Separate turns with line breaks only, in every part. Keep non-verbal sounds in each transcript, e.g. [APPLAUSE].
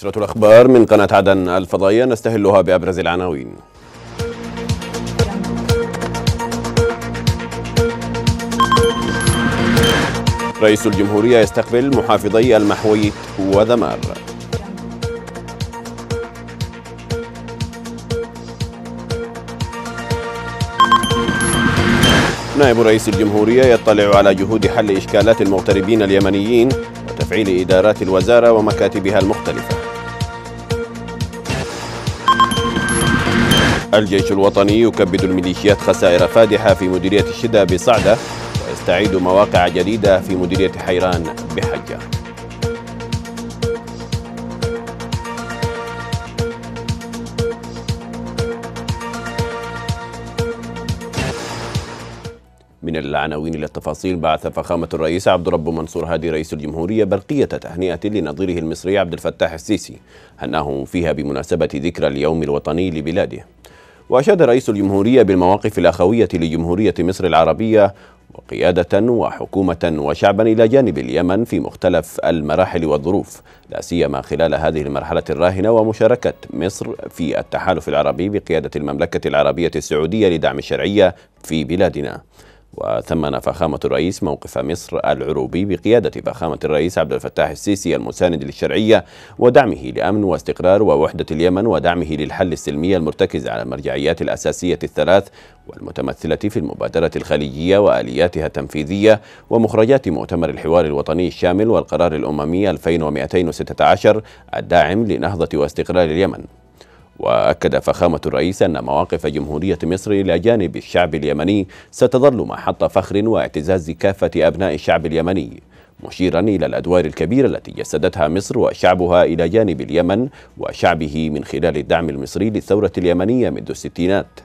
نشرة الأخبار من قناة عدن الفضائية نستهلها بأبرز العناوين رئيس الجمهورية يستقبل محافظي المحويت وذمار نائب رئيس الجمهورية يطلع على جهود حل إشكالات المغتربين اليمنيين وتفعيل إدارات الوزارة ومكاتبها المختلفة الجيش الوطني يكبد الميليشيات خسائر فادحة في مديرية الشدة بصعدة ويستعيد مواقع جديدة في مديرية حيران بحجة من العناوين إلى التفاصيل بعث فخامة الرئيس عبد رب منصور هادي رئيس الجمهورية برقية تهنئة لنظيره المصري عبد الفتاح السيسي هنأه فيها بمناسبة ذكرى اليوم الوطني لبلاده وأشاد رئيس الجمهورية بالمواقف الأخوية لجمهورية مصر العربية وقيادة وحكومة وشعبا إلى جانب اليمن في مختلف المراحل والظروف لا سيما خلال هذه المرحلة الراهنة ومشاركة مصر في التحالف العربي بقيادة المملكة العربية السعودية لدعم الشرعية في بلادنا وثمن فخامة الرئيس موقف مصر العروبي بقيادة فخامة الرئيس عبد الفتاح السيسي المساند للشرعية ودعمه لأمن واستقرار ووحدة اليمن ودعمه للحل السلمي المرتكز على المرجعيات الأساسية الثلاث والمتمثلة في المبادرة الخليجية وآلياتها التنفيذية ومخرجات مؤتمر الحوار الوطني الشامل والقرار الأممي 2216 الداعم لنهضة واستقرار اليمن وأكد فخامة الرئيس أن مواقف جمهورية مصر إلى جانب الشعب اليمني ستظل محط فخر واعتزاز كافة أبناء الشعب اليمني مشيرا إلى الأدوار الكبيرة التي جسدتها مصر وشعبها إلى جانب اليمن وشعبه من خلال الدعم المصري للثورة اليمنية منذ الستينات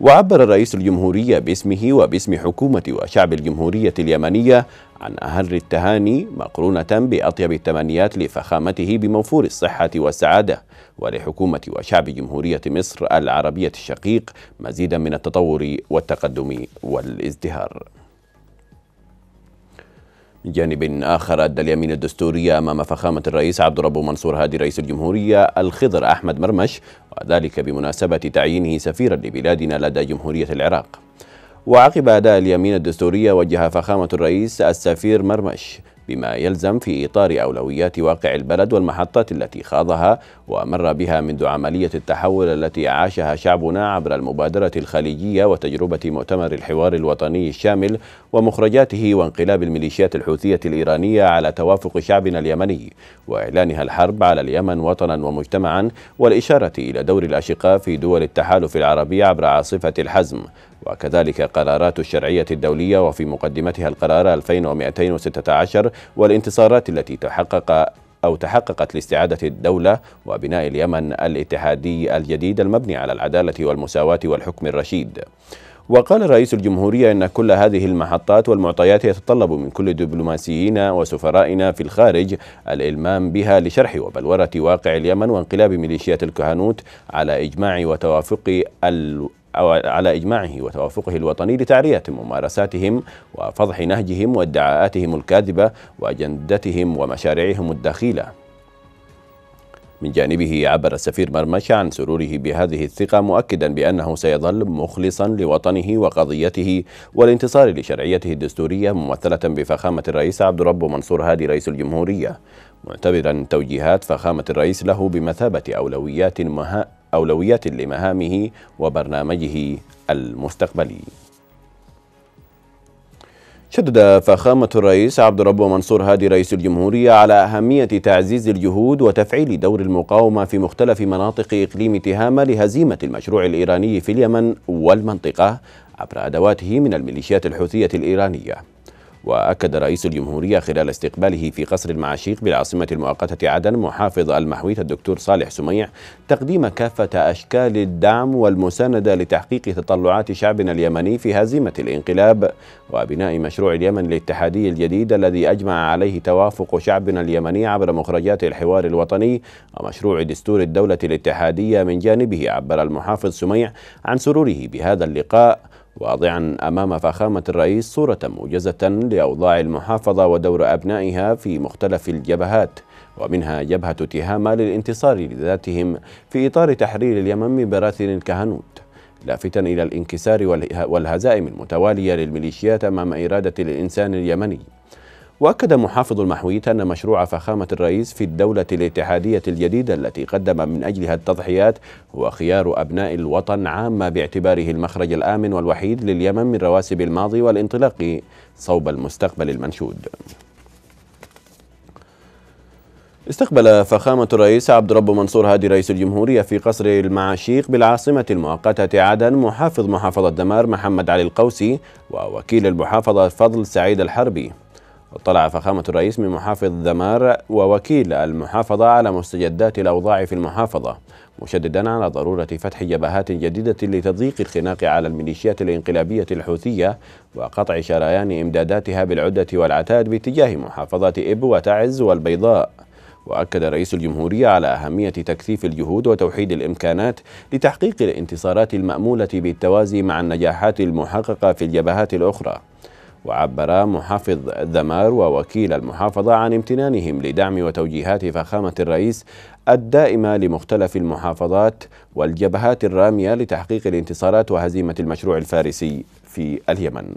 وعبر رئيس الجمهورية باسمه وباسم حكومة وشعب الجمهورية اليمنية عن أهل التهاني مقرونة بأطيب التمنيات لفخامته بموفور الصحة والسعادة ولحكومة وشعب جمهورية مصر العربية الشقيق مزيدا من التطور والتقدم والازدهار من جانب آخر أدى اليمين الدستورية أمام فخامة الرئيس عبد ربه منصور هادي رئيس الجمهورية الخضر أحمد مرمش وذلك بمناسبة تعيينه سفيرا لبلادنا لدى جمهورية العراق وعقب أداء اليمين الدستورية وجه فخامة الرئيس السفير مرمش بما يلزم في إطار أولويات واقع البلد والمحطات التي خاضها ومر بها منذ عملية التحول التي عاشها شعبنا عبر المبادرة الخليجية وتجربة مؤتمر الحوار الوطني الشامل ومخرجاته وانقلاب الميليشيات الحوثية الإيرانية على توافق شعبنا اليمني وإعلانها الحرب على اليمن وطنا ومجتمعا والإشارة إلى دور الأشقاء في دول التحالف العربي عبر عاصفة الحزم وكذلك قرارات الشرعية الدولية وفي مقدمتها القرار 2216 والانتصارات التي تحقق أو تحققت لاستعادة الدولة وبناء اليمن الاتحادي الجديد المبني على العدالة والمساواة والحكم الرشيد وقال رئيس الجمهورية أن كل هذه المحطات والمعطيات يتطلب من كل دبلوماسيين وسفرائنا في الخارج الإلمام بها لشرح وبلورة واقع اليمن وانقلاب ميليشيات الكهنوت على إجماع وتوافق على إجماعه وتوافقه الوطني لتعرية ممارساتهم وفضح نهجهم وادعاءاتهم الكاذبة وأجندتهم ومشاريعهم الدخيلة من جانبه عبر السفير مرمش عن سروره بهذه الثقة مؤكدا بأنه سيظل مخلصا لوطنه وقضيته والانتصار لشرعيته الدستورية ممثلة بفخامة الرئيس عبد الرب منصور هادي رئيس الجمهورية معتبرا توجيهات فخامة الرئيس له بمثابة أولويات أولويات لمهامه وبرنامجه المستقبلي شدد فخامة الرئيس عبد ربه منصور هادي رئيس الجمهورية على أهمية تعزيز الجهود وتفعيل دور المقاومة في مختلف مناطق إقليم تهامة لهزيمة المشروع الإيراني في اليمن والمنطقة عبر أدواته من الميليشيات الحوثية الإيرانية وأكد رئيس الجمهورية خلال استقباله في قصر المعاشيق بالعاصمة المؤقتة عدن محافظ المحويت الدكتور صالح سميع تقديم كافة أشكال الدعم والمساندة لتحقيق تطلعات شعبنا اليمني في هزيمة الانقلاب وبناء مشروع اليمن الاتحادي الجديد الذي أجمع عليه توافق شعبنا اليمني عبر مخرجات الحوار الوطني ومشروع دستور الدولة الاتحادية من جانبه عبر المحافظ سميع عن سروره بهذا اللقاء واضعا أمام فخامة الرئيس صورة موجزة لأوضاع المحافظة ودور أبنائها في مختلف الجبهات ومنها جبهة تهامة للانتصار لذاتهم في إطار تحرير اليمن من براثن الكهنوت لافتا إلى الانكسار والهزائم المتوالية للميليشيات أمام إرادة الإنسان اليمني وأكد محافظ المحويت أن مشروع فخامة الرئيس في الدولة الاتحادية الجديدة التي قدم من أجلها التضحيات هو خيار أبناء الوطن عامة باعتباره المخرج الآمن والوحيد لليمن من رواسب الماضي والانطلاق صوب المستقبل المنشود استقبل فخامة الرئيس عبد رب منصور هادي رئيس الجمهورية في قصر المعاشيق بالعاصمة المؤقتة عدن محافظ محافظة دمار محمد علي القوسي ووكيل المحافظة فضل سعيد الحربي اطلع فخامة الرئيس من محافظ دمار ووكيل المحافظة على مستجدات الأوضاع في المحافظة مشددا على ضرورة فتح جبهات جديدة لتضييق الخناق على الميليشيات الانقلابية الحوثية وقطع شريان إمداداتها بالعدة والعتاد باتجاه محافظة إب وتعز والبيضاء وأكد رئيس الجمهورية على أهمية تكثيف الجهود وتوحيد الإمكانات لتحقيق الانتصارات المأمولة بالتوازي مع النجاحات المحققة في الجبهات الأخرى وعبر محافظ ذمار ووكيل المحافظة عن امتنانهم لدعم وتوجيهات فخامة الرئيس الدائمة لمختلف المحافظات والجبهات الرامية لتحقيق الانتصارات وهزيمة المشروع الفارسي في اليمن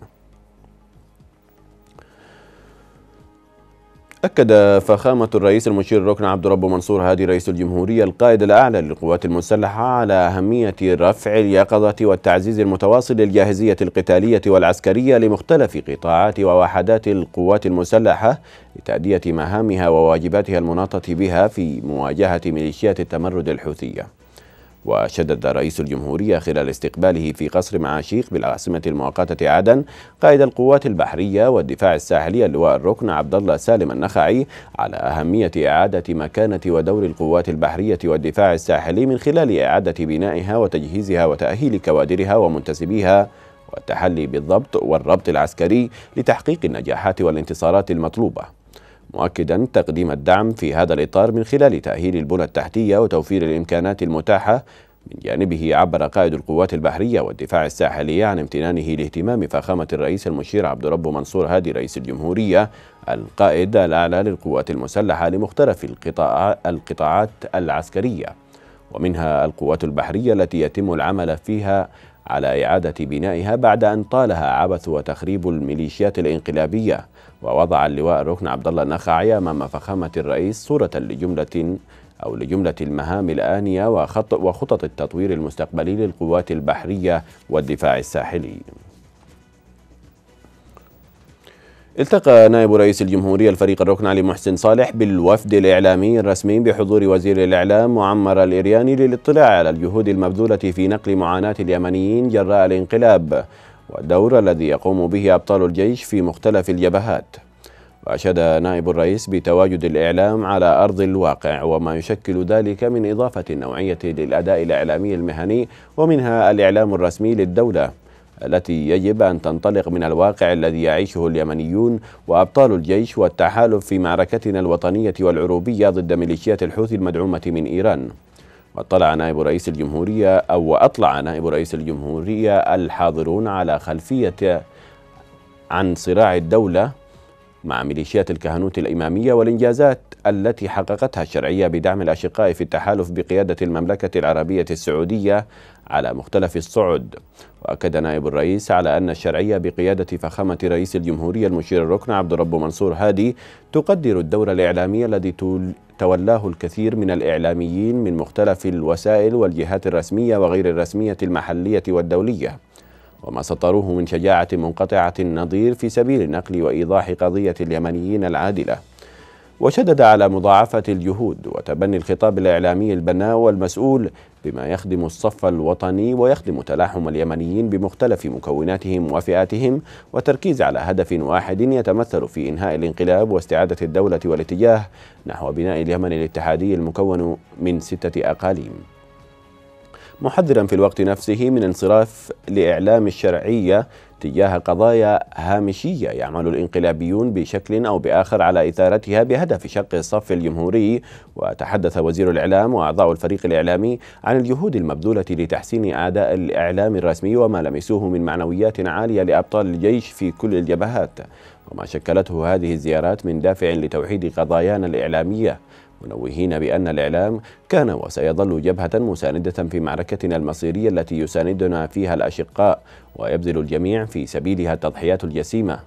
أكد فخامة الرئيس المشير الركن عبد رب منصور هادي رئيس الجمهورية القائد الأعلى للقوات المسلحة على أهمية رفع اليقظة والتعزيز المتواصل للجاهزية القتالية والعسكرية لمختلف قطاعات ووحدات القوات المسلحة لتأدية مهامها وواجباتها المناطة بها في مواجهة ميليشيات التمرد الحوثية وشدد رئيس الجمهورية خلال استقباله في قصر معاشيق بالعاصمة المؤقتة عدن قائد القوات البحرية والدفاع الساحلي اللواء الركن عبد الله سالم النخعي على أهمية إعادة مكانة ودور القوات البحرية والدفاع الساحلي من خلال إعادة بنائها وتجهيزها وتأهيل كوادرها ومنتسبيها والتحلي بالضبط والربط العسكري لتحقيق النجاحات والانتصارات المطلوبة مؤكدا تقديم الدعم في هذا الإطار من خلال تأهيل البنى التحتية وتوفير الإمكانات المتاحة من جانبه عبر قائد القوات البحرية والدفاع الساحلي عن امتنانه لاهتمام فخامة الرئيس المشير عبد رب منصور هادي رئيس الجمهورية القائد الأعلى للقوات المسلحة لمختلف القطاعات العسكرية ومنها القوات البحرية التي يتم العمل فيها على إعادة بنائها بعد أن طالها عبث وتخريب الميليشيات الإنقلابية ووضع اللواء الركن عبد الله النخعي أمام فخامة الرئيس صورة لجملة أو لجملة المهام الآنية وخط وخطط التطوير المستقبلي للقوات البحرية والدفاع الساحلي التقى نائب رئيس الجمهورية الفريق الركن علي محسن صالح بالوفد الإعلامي الرسمي بحضور وزير الإعلام معمر الإرياني للاطلاع على الجهود المبذولة في نقل معاناة اليمنيين جراء الانقلاب والدور الذي يقوم به أبطال الجيش في مختلف الجبهات وأشاد نائب الرئيس بتواجد الإعلام على أرض الواقع وما يشكل ذلك من إضافة نوعية للأداء الإعلامي المهني ومنها الإعلام الرسمي للدولة التي يجب أن تنطلق من الواقع الذي يعيشه اليمنيون وأبطال الجيش والتحالف في معركتنا الوطنية والعروبية ضد ميليشيات الحوثي المدعومة من إيران واطلع نائب رئيس الجمهورية أو أطلع نائب رئيس الجمهورية الحاضرون على خلفية عن صراع الدولة مع ميليشيات الكهنوت الإمامية والإنجازات التي حققتها الشرعية بدعم الأشقاء في التحالف بقيادة المملكة العربية السعودية على مختلف الصعد وأكد نائب الرئيس على أن الشرعية بقيادة فخامة رئيس الجمهورية المشير الركن عبد الرب منصور هادي تقدر الدور الإعلامي الذي تولاه الكثير من الإعلاميين من مختلف الوسائل والجهات الرسمية وغير الرسمية المحلية والدولية وما سطروه من شجاعة منقطعة النظير في سبيل نقل وإيضاح قضية اليمنيين العادلة وشدد على مضاعفة الجهود وتبني الخطاب الإعلامي البناء والمسؤول بما يخدم الصف الوطني ويخدم تلاحم اليمنيين بمختلف مكوناتهم وفئاتهم والتركيز على هدف واحد يتمثل في إنهاء الانقلاب واستعادة الدولة والاتجاه نحو بناء اليمن الاتحادي المكون من ستة أقاليم محذرا في الوقت نفسه من انصراف لإعلام الشرعية تجاه قضايا هامشيه يعمل الانقلابيون بشكل او باخر على اثارتها بهدف شق الصف الجمهوري وتحدث وزير الاعلام واعضاء الفريق الاعلامي عن الجهود المبذوله لتحسين اداء الاعلام الرسمي وما لمسوه من معنويات عاليه لابطال الجيش في كل الجبهات وما شكلته هذه الزيارات من دافع لتوحيد قضايانا الاعلاميه منوهين بأن الإعلام كان وسيظل جبهة مساندة في معركتنا المصيرية التي يساندنا فيها الأشقاء ويبذل الجميع في سبيلها التضحيات الجسيمة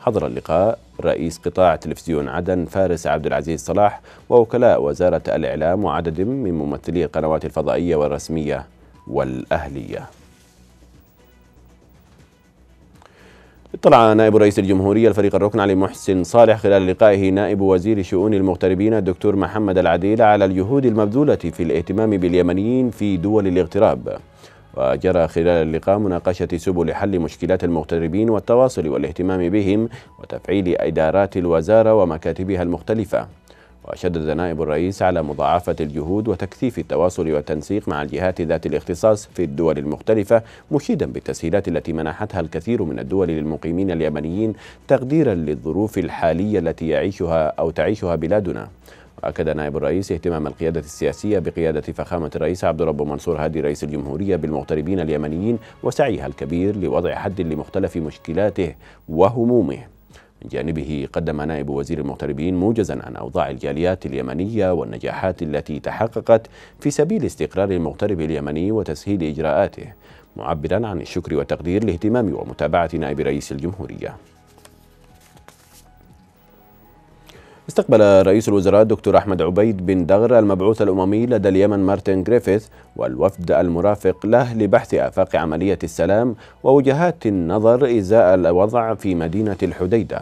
حضر اللقاء رئيس قطاع تلفزيون عدن فارس عبد العزيز صلاح ووكلاء وزارة الإعلام وعدد من ممثلي القنوات الفضائية والرسمية والأهلية اطلع نائب رئيس الجمهورية الفريق الركن علي محسن صالح خلال لقائه نائب وزير شؤون المغتربين الدكتور محمد العديل على الجهود المبذولة في الاهتمام باليمنيين في دول الاغتراب وجرى خلال اللقاء مناقشة سبل حل مشكلات المغتربين والتواصل والاهتمام بهم وتفعيل إدارات الوزارة ومكاتبها المختلفة وشدد نائب الرئيس على مضاعفة الجهود وتكثيف التواصل والتنسيق مع الجهات ذات الاختصاص في الدول المختلفة مشيدا بالتسهيلات التي منحتها الكثير من الدول للمقيمين اليمنيين تقديرا للظروف الحالية التي يعيشها أو تعيشها بلادنا وأكد نائب الرئيس اهتمام القيادة السياسية بقيادة فخامة الرئيس عبد الرب منصور هادي رئيس الجمهورية بالمغتربين اليمنيين وسعيها الكبير لوضع حد لمختلف مشكلاته وهمومه من جانبه قدم نائب وزير المغتربين موجزا عن أوضاع الجاليات اليمنية والنجاحات التي تحققت في سبيل استقرار المغترب اليمني وتسهيل إجراءاته معبرا عن الشكر والتقدير لاهتمام ومتابعة نائب رئيس الجمهورية استقبل رئيس الوزراء الدكتور أحمد عبيد بن دغر المبعوث الأممي لدى اليمن مارتن جريفيث والوفد المرافق له لبحث آفاق عملية السلام ووجهات النظر إزاء الوضع في مدينة الحديدة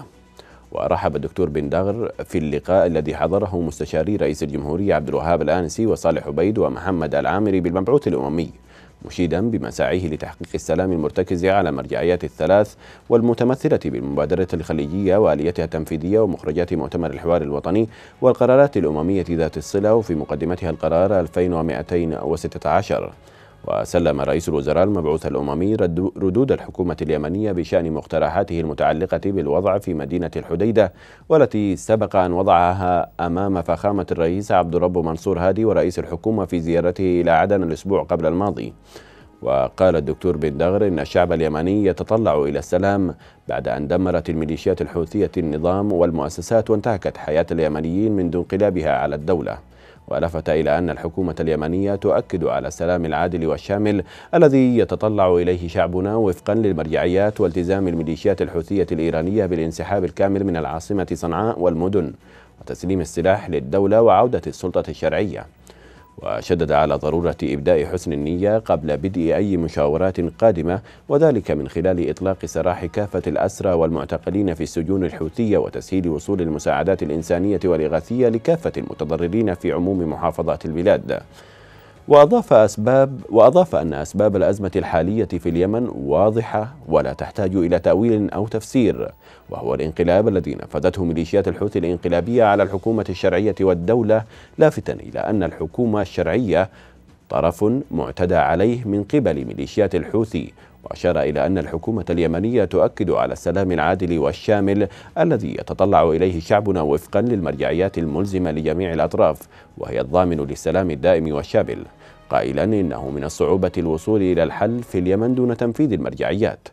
ورحب الدكتور بن دغر في اللقاء الذي حضره مستشاري رئيس الجمهورية عبد الوهاب الآنسي وصالح عبيد ومحمد العامري بالمبعوث الأممي مشيدا بمساعيه لتحقيق السلام المرتكز على مرجعيات الثلاث والمتمثلة بالمبادرة الخليجية وآليتها التنفيذية ومخرجات مؤتمر الحوار الوطني والقرارات الأممية ذات الصلة وفي مقدمتها القرار 2216 وسلم رئيس الوزراء المبعوث الأممي ردود الحكومة اليمنية بشأن مقترحاته المتعلقة بالوضع في مدينة الحديدة والتي سبق أن وضعها أمام فخامة الرئيس عبد الرب منصور هادي ورئيس الحكومة في زيارته إلى عدن الأسبوع قبل الماضي وقال الدكتور بن دغر إن الشعب اليمني يتطلع إلى السلام بعد أن دمرت الميليشيات الحوثية النظام والمؤسسات وانتهكت حياة اليمنيين منذ انقلابها على الدولة ولفت إلى أن الحكومة اليمنية تؤكد على السلام العادل والشامل الذي يتطلع إليه شعبنا وفقا للمرجعيات والتزام الميليشيات الحوثية الإيرانية بالانسحاب الكامل من العاصمة صنعاء والمدن وتسليم السلاح للدولة وعودة السلطة الشرعية وشدد على ضرورة إبداء حسن النية قبل بدء أي مشاورات قادمة وذلك من خلال إطلاق سراح كافة الأسرى والمعتقلين في السجون الحوثية وتسهيل وصول المساعدات الإنسانية والإغاثية لكافة المتضررين في عموم محافظات البلاد وأضاف, أسباب وأضاف أن أسباب الأزمة الحالية في اليمن واضحة ولا تحتاج إلى تأويل أو تفسير وهو الانقلاب الذي نفذته ميليشيات الحوثي الانقلابية على الحكومة الشرعية والدولة لافتا إلى أن الحكومة الشرعية طرف معتدى عليه من قبل ميليشيات الحوثي وأشار إلى أن الحكومة اليمنية تؤكد على السلام العادل والشامل الذي يتطلع إليه شعبنا وفقا للمرجعيات الملزمة لجميع الأطراف وهي الضامن للسلام الدائم والشامل قائلا إنه من الصعوبة الوصول إلى الحل في اليمن دون تنفيذ المرجعيات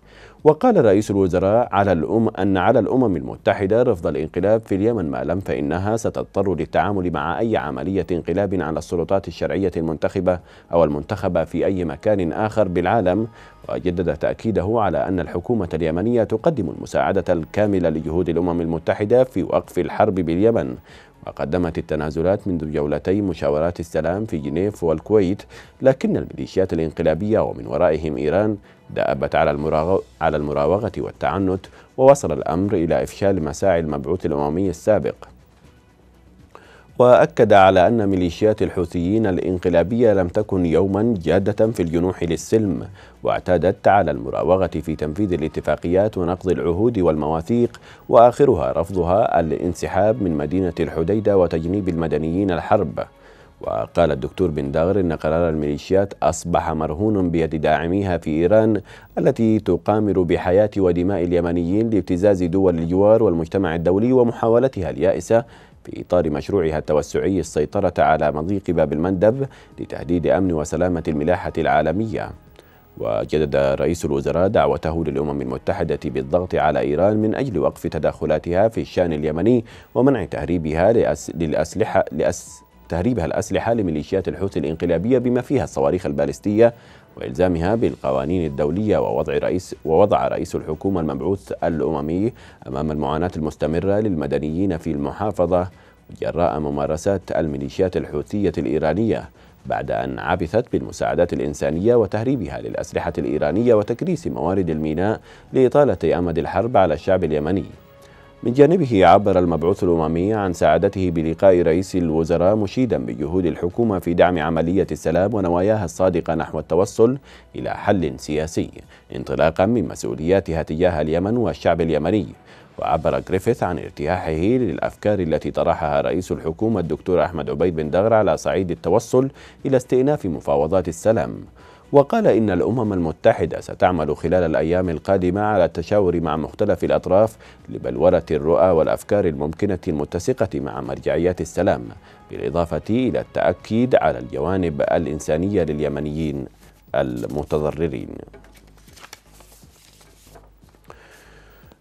وقال رئيس الوزراء على الأم أن على الأمم المتحدة رفض الانقلاب في اليمن ما لم فإنها ستضطر للتعامل مع أي عملية انقلاب على السلطات الشرعية المنتخبة أو المنتخبة في أي مكان آخر بالعالم وجدد تأكيده على أن الحكومة اليمنية تقدم المساعدة الكاملة لجهود الأمم المتحدة في وقف الحرب باليمن وقدمت التنازلات منذ جولتي مشاورات السلام في جنيف والكويت لكن الميليشيات الانقلابية ومن ورائهم إيران دأبت على, على المراوغة والتعنت ووصل الأمر إلى إفشال مساعي المبعوث الأممي السابق وأكد على أن ميليشيات الحوثيين الإنقلابية لم تكن يوما جادة في الجنوح للسلم واعتادت على المراوغة في تنفيذ الاتفاقيات ونقض العهود والمواثيق وآخرها رفضها الانسحاب من مدينة الحديدة وتجنيب المدنيين الحرب وقال الدكتور بن داغر أن قرار الميليشيات أصبح مرهون بيد داعميها في إيران التي تقامر بحياة ودماء اليمنيين لابتزاز دول الجوار والمجتمع الدولي ومحاولتها اليائسة في إطار مشروعها التوسعي السيطرة على مضيق باب المندب لتهديد أمن وسلامة الملاحة العالمية وجدد رئيس الوزراء دعوته للأمم المتحدة بالضغط على إيران من أجل وقف تدخلاتها في الشأن اليمني ومنع تهريبها لأس... للأسلحة لأس... تهريبها الأسلحة لميليشيات الحوثي الإنقلابية بما فيها الصواريخ البالستية وإلزامها بالقوانين الدولية ووضع رئيس ووضع رئيس الحكومة المبعوث الأممي أمام المعاناة المستمرة للمدنيين في المحافظة جراء ممارسات الميليشيات الحوثية الإيرانية بعد أن عبثت بالمساعدات الإنسانية وتهريبها للأسلحة الإيرانية وتكريس موارد الميناء لإطالة أمد الحرب على الشعب اليمني من جانبه عبر المبعوث الأممي عن سعادته بلقاء رئيس الوزراء مشيدا بجهود الحكومة في دعم عملية السلام ونواياها الصادقة نحو التوصل إلى حل سياسي انطلاقا من مسؤولياتها تجاه اليمن والشعب اليمني وعبر جريفيث عن ارتياحه للأفكار التي طرحها رئيس الحكومة الدكتور أحمد عبيد بن دغر على صعيد التوصل إلى استئناف مفاوضات السلام وقال إن الأمم المتحدة ستعمل خلال الأيام القادمة على التشاور مع مختلف الأطراف لبلورة الرؤى والأفكار الممكنة المتسقة مع مرجعيات السلام بالإضافة إلى التأكيد على الجوانب الإنسانية لليمنيين المتضررين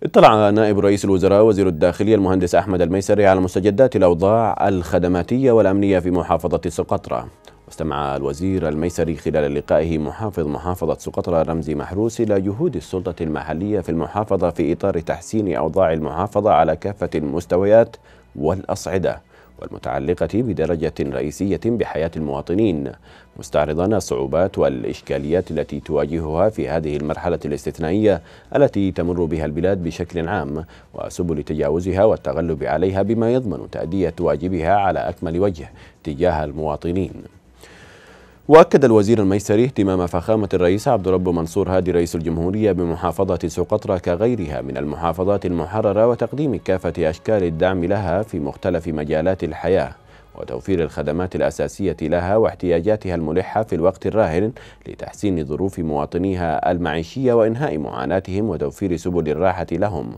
اطلع نائب رئيس الوزراء وزير الداخلية المهندس أحمد الميسري على مستجدات الأوضاع الخدماتية والأمنية في محافظة سقطرى استمع الوزير الميسري خلال لقائه محافظ محافظة سقطرى رمزي محروس إلى جهود السلطة المحلية في المحافظة في إطار تحسين أوضاع المحافظة على كافة المستويات والأصعدة والمتعلقة بدرجة رئيسية بحياة المواطنين مستعرضا الصعوبات والإشكاليات التي تواجهها في هذه المرحلة الاستثنائية التي تمر بها البلاد بشكل عام وسبل تجاوزها والتغلب عليها بما يضمن تأدية واجبها على أكمل وجه تجاه المواطنين وأكد الوزير الميسري اهتمام فخامة الرئيس عبد الرب منصور هادي رئيس الجمهورية بمحافظة سقطرى كغيرها من المحافظات المحررة وتقديم كافة أشكال الدعم لها في مختلف مجالات الحياة وتوفير الخدمات الأساسية لها واحتياجاتها الملحة في الوقت الراهن لتحسين ظروف مواطنيها المعيشية وإنهاء معاناتهم وتوفير سبل الراحة لهم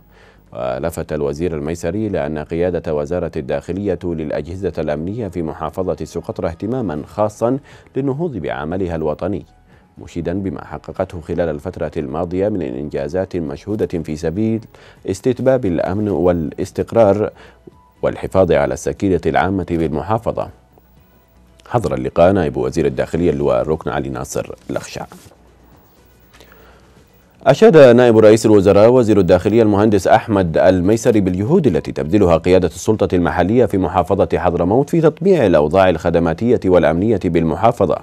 ولفت الوزير الميسري لأن قيادة وزارة الداخلية للأجهزة الأمنية في محافظة سقطرى اهتماما خاصا للنهوض بعملها الوطني مشيدا بما حققته خلال الفترة الماضية من إنجازات مشهودة في سبيل استتباب الأمن والاستقرار والحفاظ على السكينة العامة بالمحافظة حضر اللقاء نائب وزير الداخلية اللواء الركن علي ناصر لخشع أشاد نائب رئيس الوزراء وزير الداخلية المهندس أحمد الميسري بالجهود التي تبذلها قيادة السلطة المحلية في محافظة حضرموت في تطبيع الأوضاع الخدماتية والأمنية بالمحافظة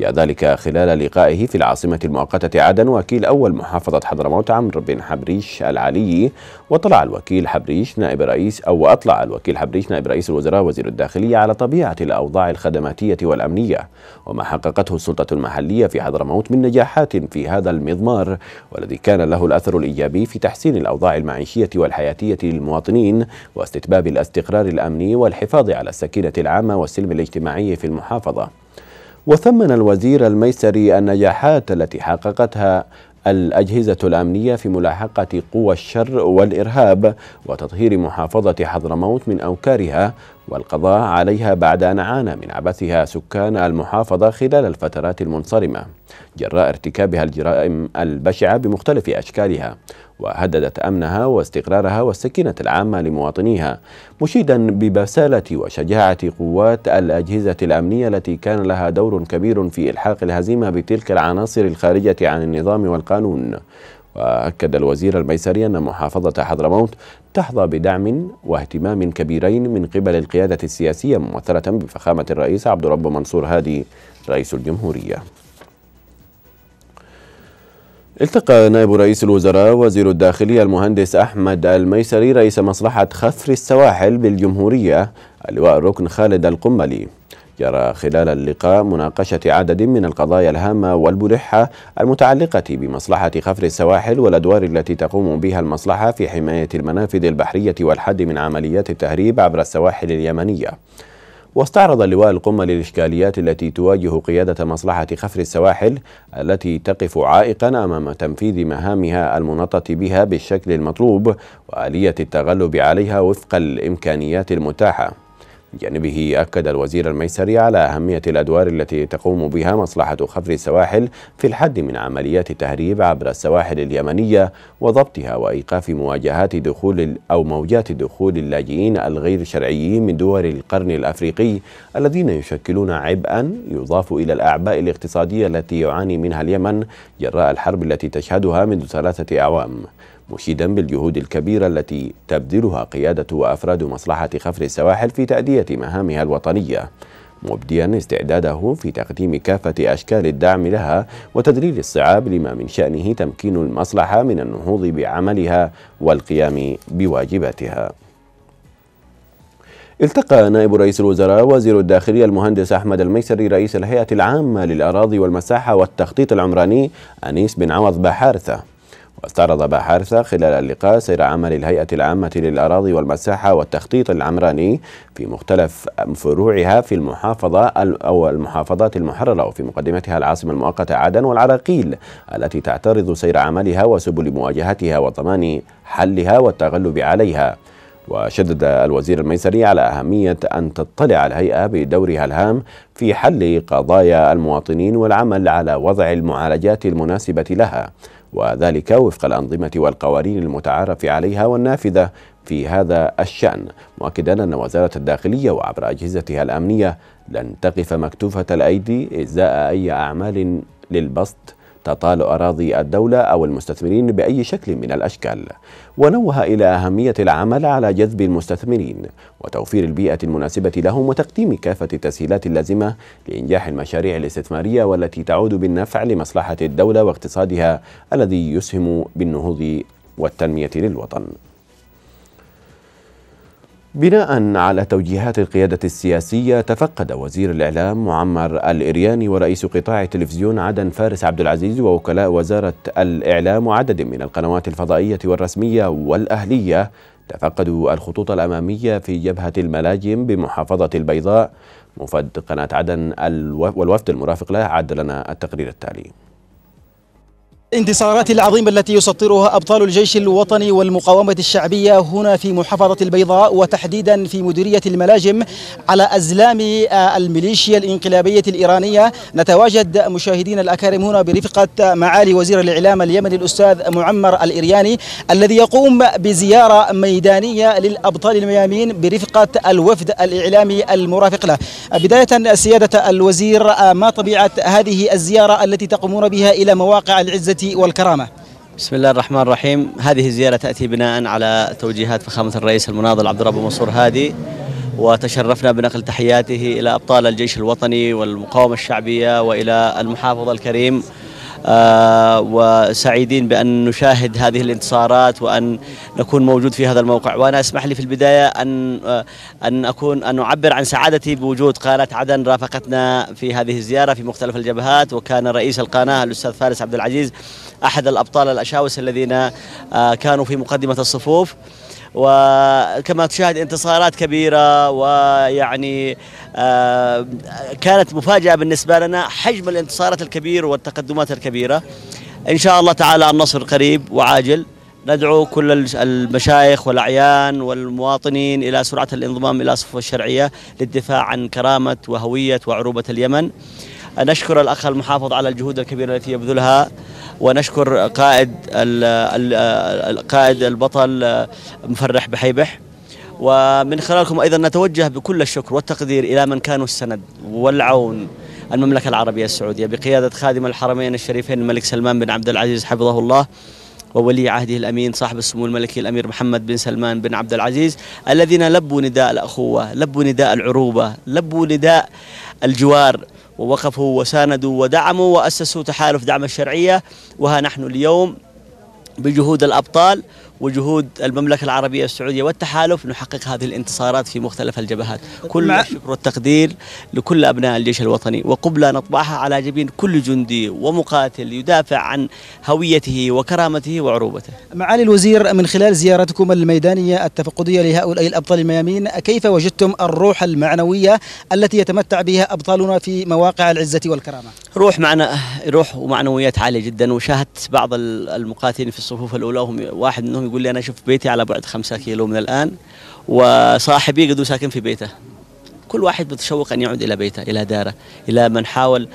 جاء ذلك خلال لقائه في العاصمة المؤقتة عدن وكيل أول محافظة حضرموت عمرو بن حبريش العلي وطلع الوكيل حبريش نائب رئيس أو أطلع الوكيل حبريش نائب رئيس الوزراء وزير الداخلية على طبيعة الأوضاع الخدماتية والأمنية وما حققته السلطة المحلية في حضرموت من نجاحات في هذا المضمار والذي كان له الأثر الإيجابي في تحسين الأوضاع المعيشية والحياتية للمواطنين واستتباب الاستقرار الأمني والحفاظ على السكينة العامة والسلم الاجتماعي في المحافظة وثمن الوزير الميسري النجاحات التي حققتها الأجهزة الأمنية في ملاحقة قوى الشر والإرهاب وتطهير محافظة حضرموت من أوكارها والقضاء عليها بعد أن عانى من عبثها سكان المحافظة خلال الفترات المنصرمة جراء ارتكابها الجرائم البشعة بمختلف أشكالها وهددت أمنها واستقرارها والسكينة العامة لمواطنيها مشيدا ببسالة وشجاعة قوات الأجهزة الأمنية التي كان لها دور كبير في إلحاق الهزيمة بتلك العناصر الخارجة عن النظام والقانون وأكد الوزير الميسري أن محافظة حضرموت تحظى بدعم واهتمام كبيرين من قبل القيادة السياسية ممثلة بفخامة الرئيس عبد الرب منصور هادي رئيس الجمهورية التقى نائب رئيس الوزراء وزير الداخلية المهندس أحمد الميسري رئيس مصلحة خفر السواحل بالجمهورية اللواء الركن خالد القملي جرى خلال اللقاء مناقشة عدد من القضايا الهامة والملحة المتعلقة بمصلحة خفر السواحل والأدوار التي تقوم بها المصلحة في حماية المنافذ البحرية والحد من عمليات التهريب عبر السواحل اليمنية واستعرض اللواء القمة للإشكاليات التي تواجه قيادة مصلحة خفر السواحل التي تقف عائقا أمام تنفيذ مهامها المنطة بها بالشكل المطلوب وآلية التغلب عليها وفق الإمكانيات المتاحة جانبه أكد الوزير الميسري على أهمية الأدوار التي تقوم بها مصلحة خفر السواحل في الحد من عمليات التهريب عبر السواحل اليمنية وضبطها وإيقاف مواجهات دخول أو موجات دخول اللاجئين الغير شرعيين من دول القرن الأفريقي الذين يشكلون عبئا يضاف إلى الأعباء الاقتصادية التي يعاني منها اليمن جراء الحرب التي تشهدها منذ ثلاثة أعوام مشيدا بالجهود الكبيرة التي تبذلها قيادة وأفراد مصلحة خفر السواحل في تأدية مهامها الوطنية مبديا استعداده في تقديم كافة أشكال الدعم لها وتذليل الصعاب لما من شأنه تمكين المصلحة من النهوض بعملها والقيام بواجباتها التقى نائب رئيس الوزراء وزير الداخلية المهندس أحمد الميسري رئيس الهيئة العامة للأراضي والمساحة والتخطيط العمراني أنيس بن عوض بحارثة واستعرض باحارثة خلال اللقاء سير عمل الهيئة العامة للأراضي والمساحة والتخطيط العمراني في مختلف فروعها في المحافظة أو المحافظات المحررة وفي مقدمتها العاصمة المؤقتة عدن والعراقيل التي تعترض سير عملها وسبل مواجهتها وضمان حلها والتغلب عليها وشدد الوزير الميسري على أهمية أن تطلع الهيئة بدورها الهام في حل قضايا المواطنين والعمل على وضع المعالجات المناسبة لها وذلك وفق الأنظمة والقوانين المتعارف عليها والنافذة في هذا الشأن مؤكدا أن وزارة الداخلية وعبر أجهزتها الأمنية لن تقف مكتوفة الأيدي إزاء أي أعمال للبسط تطال أراضي الدولة أو المستثمرين بأي شكل من الأشكال ونوه إلى أهمية العمل على جذب المستثمرين وتوفير البيئة المناسبة لهم وتقديم كافة التسهيلات اللازمة لإنجاح المشاريع الاستثمارية والتي تعود بالنفع لمصلحة الدولة واقتصادها الذي يسهم بالنهوض والتنمية للوطن بناء على توجيهات القيادة السياسية تفقد وزير الإعلام معمر الإرياني ورئيس قطاع تلفزيون عدن فارس عبد العزيز ووكلاء وزارة الإعلام وعدد من القنوات الفضائية والرسمية والأهلية تفقدوا الخطوط الأمامية في جبهة الملاجم بمحافظة البيضاء مفد قناة عدن والوفد المرافق له لنا التقرير التالي
انتصارات العظيمة التي يسطرها أبطال الجيش الوطني والمقاومة الشعبية هنا في محافظة البيضاء وتحديدا في مديرية الملاجم على أزلام آه، الميليشيا الإنقلابية الإيرانية نتواجد مشاهدين الأكارم هنا برفقة معالي وزير الإعلام اليمني الأستاذ معمر الإرياني الذي يقوم بزيارة ميدانية للأبطال الميامين برفقة الوفد الإعلامي المرافق له بداية سيادة الوزير آه، ما طبيعة هذه الزيارة التي تقومون بها إلى مواقع العزة والكرامة
بسم الله الرحمن الرحيم هذه الزيارة تأتي بناء على توجيهات فخامة الرئيس المناضل عبد الرب منصور هادي وتشرفنا بنقل تحياته إلى أبطال الجيش الوطني والمقاومة الشعبية وإلى المحافظ الكريم آه، وسعيدين بأن نشاهد هذه الانتصارات وأن نكون موجود في هذا الموقع وأنا أسمح لي في البداية أن آه، أن أكون أن أعبر عن سعادتي بوجود قناة عدن رافقتنا في هذه الزيارة في مختلف الجبهات وكان رئيس القناة الأستاذ فارس عبد العزيز أحد الأبطال الأشاوس الذين آه، كانوا في مقدمة الصفوف وكما تشاهد انتصارات كبيرة ويعني آه، كانت مفاجأة بالنسبة لنا حجم الانتصارات الكبير والتقدمات الكبيرة إن شاء الله تعالى النصر قريب وعاجل ندعو كل المشايخ والأعيان والمواطنين إلى سرعة الانضمام إلى صفوف الشرعية للدفاع عن كرامة وهوية وعروبة اليمن نشكر الأخ المحافظ على الجهود الكبيرة التي يبذلها ونشكر قائد القائد البطل مفرح بحيبح ومن خلالكم أيضا نتوجه بكل الشكر والتقدير إلى من كانوا السند والعون المملكة العربية السعودية بقيادة خادم الحرمين الشريفين الملك سلمان بن عبد العزيز حفظه الله وولي عهده الامين صاحب السمو الملكي الامير محمد بن سلمان بن عبد العزيز الذين لبوا نداء الاخوه، لبوا نداء العروبه، لبوا نداء الجوار ووقفوا وساندوا ودعموا وأسسوا تحالف دعم الشرعية وها نحن اليوم بجهود الأبطال وجهود المملكة العربية السعودية والتحالف نحقق هذه الانتصارات في مختلف الجبهات كل الشكر والتقدير لكل أبناء الجيش الوطني وقبلة نطبعها على جبين كل جندي ومقاتل يدافع عن هويته وكرامته وعروبته
معالي الوزير من خلال زيارتكم الميدانية التفقدية لهؤلاء الأبطال الميامين كيف وجدتم الروح المعنوية التي يتمتع بها أبطالنا في مواقع العزة والكرامة
روح معنا روح ومعنويات عالية جدا وشاهدت بعض المقاتلين في الصفوف الأولى وهم واحد منهم يقول لي انا اشوف بيتي على بعد خمسة كيلو من الان وصاحبي قد ساكن في بيته كل واحد متشوق ان يعود الى بيته الى داره الى من حاول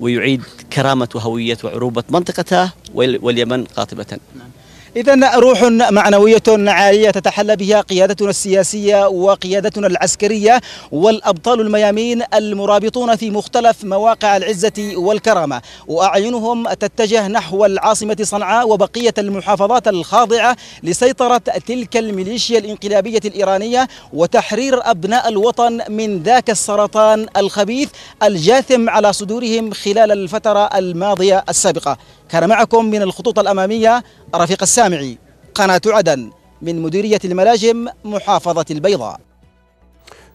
ويعيد كرامه وهويه وعروبه منطقته واليمن قاطبه نعم.
إذا روح معنوية عالية تتحلى بها قيادتنا السياسية وقيادتنا العسكرية والأبطال الميامين المرابطون في مختلف مواقع العزة والكرامة وأعينهم تتجه نحو العاصمة صنعاء وبقية المحافظات الخاضعة لسيطرة تلك الميليشيا الانقلابية الإيرانية وتحرير أبناء الوطن من ذاك السرطان الخبيث الجاثم على صدورهم خلال الفترة الماضية السابقة كان معكم من الخطوط الأمامية رفيق السامعي قناة عدن من مديرية الملاجم محافظة البيضاء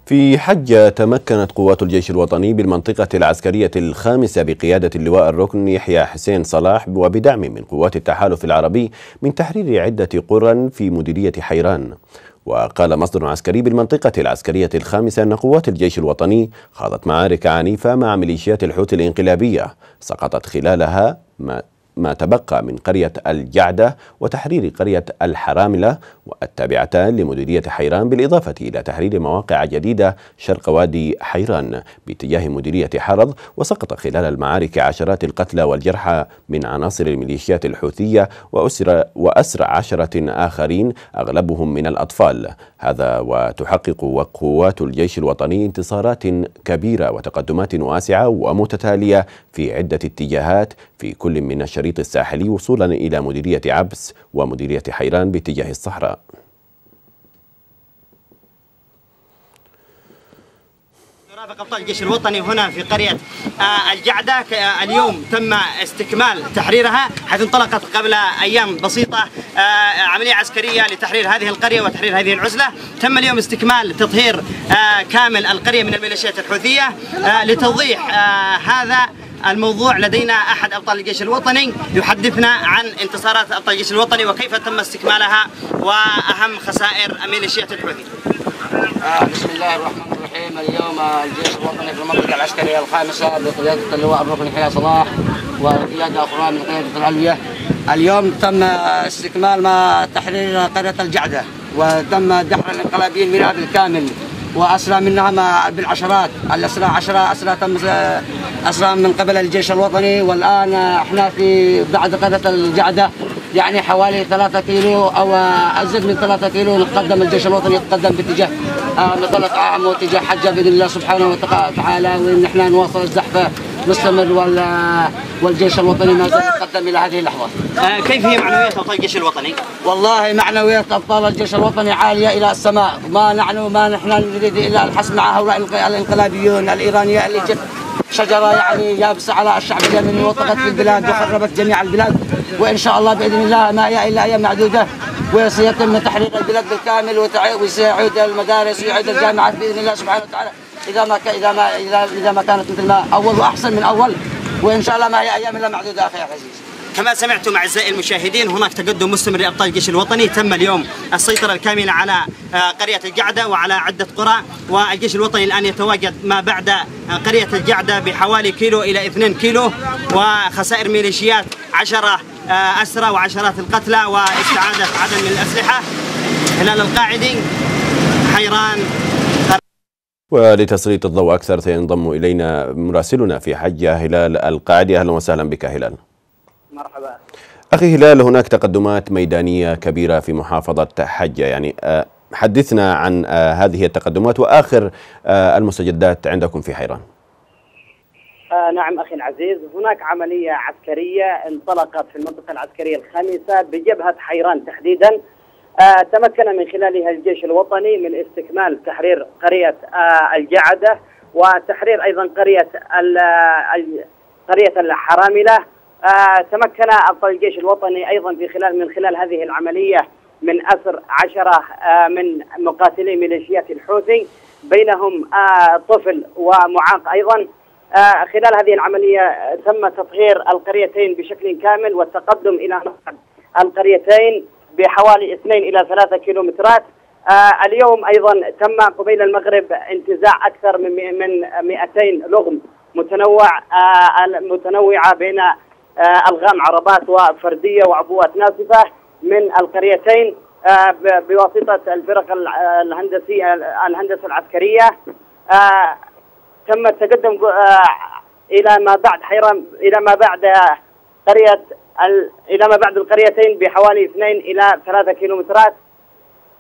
في حجة تمكنت قوات الجيش الوطني بالمنطقة العسكرية الخامسة بقيادة اللواء الركن يحيى حسين صلاح وبدعم من قوات التحالف العربي من تحرير عدة قرى في مديرية حيران وقال مصدر عسكري بالمنطقة العسكرية الخامسة أن قوات الجيش الوطني خاضت معارك عنيفة مع ميليشيات الحوثي الانقلابية سقطت خلالها ما تبقى من قرية الجعدة وتحرير قرية الحراملة والتابعتان لمديرية حيران بالإضافة إلى تحرير مواقع جديدة شرق وادي حيران باتجاه مديرية حرض وسقط خلال المعارك عشرات القتلى والجرحى من عناصر الميليشيات الحوثية وأسر, وأسر عشرة آخرين أغلبهم من الأطفال هذا وتحقق قوات الجيش الوطني انتصارات كبيرة وتقدمات واسعة ومتتالية في عدة اتجاهات في كل من الشريط الساحلي وصولا إلى مديرية عبس ومديرية حيران باتجاه الصحراء
سابق ابطال الجيش الوطني هنا في قريه آه، الجعده آه، اليوم تم استكمال تحريرها حيث انطلقت قبل ايام بسيطه آه، عمليه عسكريه لتحرير هذه القريه وتحرير هذه العزله تم اليوم استكمال تطهير كامل القريه من الميليشيات الحوثيه لتوضيح هذا الموضوع لدينا احد ابطال الجيش الوطني يحدثنا عن انتصارات ابطال الجيش الوطني وكيف تم استكمالها واهم خسائر ميليشيات الحوثي
آه، بسم الله الرحمن الرحيم اليوم الجيش الوطني في المنطقة العسكرية الخامسة بقيادة اللواء الركن يحيى صلاح وقيادة أخرى من قيادة العلوية اليوم تم استكمال ما تحرير قرية الجعدة وتم دحر الانقلابيين منها بالكامل وأسرى منها بالعشرات الأسرى عشرة أسرى تم أسرى من قبل الجيش الوطني والآن احنا في بعد قرية الجعدة يعني حوالي 3 كيلو او ازيد من 3 كيلو نتقدم الجيش الوطني يتقدم باتجاه آه، نقل عام واتجاه حجه باذن الله سبحانه وتعالى وان احنا نواصل الزحفه مستمر والجيش الوطني ما زال يتقدم الى هذه اللحظه. آه كيف هي معنويات ابطال الجيش الوطني؟ والله معنويات ابطال الجيش الوطني عاليه الى السماء، ما نحن ما نحن نريد الا الحسم مع هؤلاء الانقلابيون الايرانيين اللي شجره يعني يابسه على الشعب اليمني وطغت في البلاد وخربت جميع البلاد وان شاء الله باذن الله ما هي الا ايام معدوده وسيتم تحرير البلاد بالكامل وسيعود المدارس ويعود الجامعات باذن الله سبحانه وتعالى اذا ما اذا ما اذا ما كانت مثل ما اول واحسن من اول وان شاء الله ما هي ايام الا معدوده اخي عزيز
كما سمعتم أعزائي المشاهدين هناك تقدم مستمر لأبطال الجيش الوطني تم اليوم السيطرة الكاملة على آه، قرية القعدة وعلى عدة قرى والجيش الوطني الآن يتواجد ما بعد آه، قرية القعدة بحوالي كيلو إلى 2 كيلو وخسائر ميليشيات عشرة آه، أسرى وعشرات القتلى واستعادة عدد من الأسلحة هلال القاعدي حيران
ولتسليط الضوء أكثر سينضم إلينا مراسلنا في حجة هلال القاعدي أهلا وسهلا بك هلال مرحبا أخي هلال هناك تقدمات ميدانية كبيرة في محافظة حجة يعني آه، حدثنا عن آه، هذه التقدمات وآخر آه، المستجدات عندكم في حيران
آه نعم أخي العزيز هناك عملية عسكرية انطلقت في المنطقة العسكرية الخامسة بجبهة حيران تحديدا آه تمكن من خلالها الجيش الوطني من استكمال تحرير قرية آه الجعدة وتحرير أيضا قرية قرية الحراملة تمكن أبطال الجيش الوطني أيضا في خلال من خلال هذه العملية من أسر عشرة آه، من مقاتلي ميليشيات الحوثي بينهم آه، طفل ومعاق أيضا آه، خلال هذه العملية تم تطهير القريتين بشكل كامل والتقدم إلى نصر القريتين بحوالي 2 إلى 3 كيلومترات اليوم أيضا تم قبيل المغرب انتزاع أكثر من من 200 لغم متنوع متنوعة بين آه، الغام عربات وفرديه وعبوات نازفه من القريتين آه، بواسطه الفرق الهندسيه الهندسه العسكريه آه، تم التقدم الى ما بعد حيرم الى ما بعد قريه الى ما بعد القريتين بحوالي 2 الى 3 كيلومترات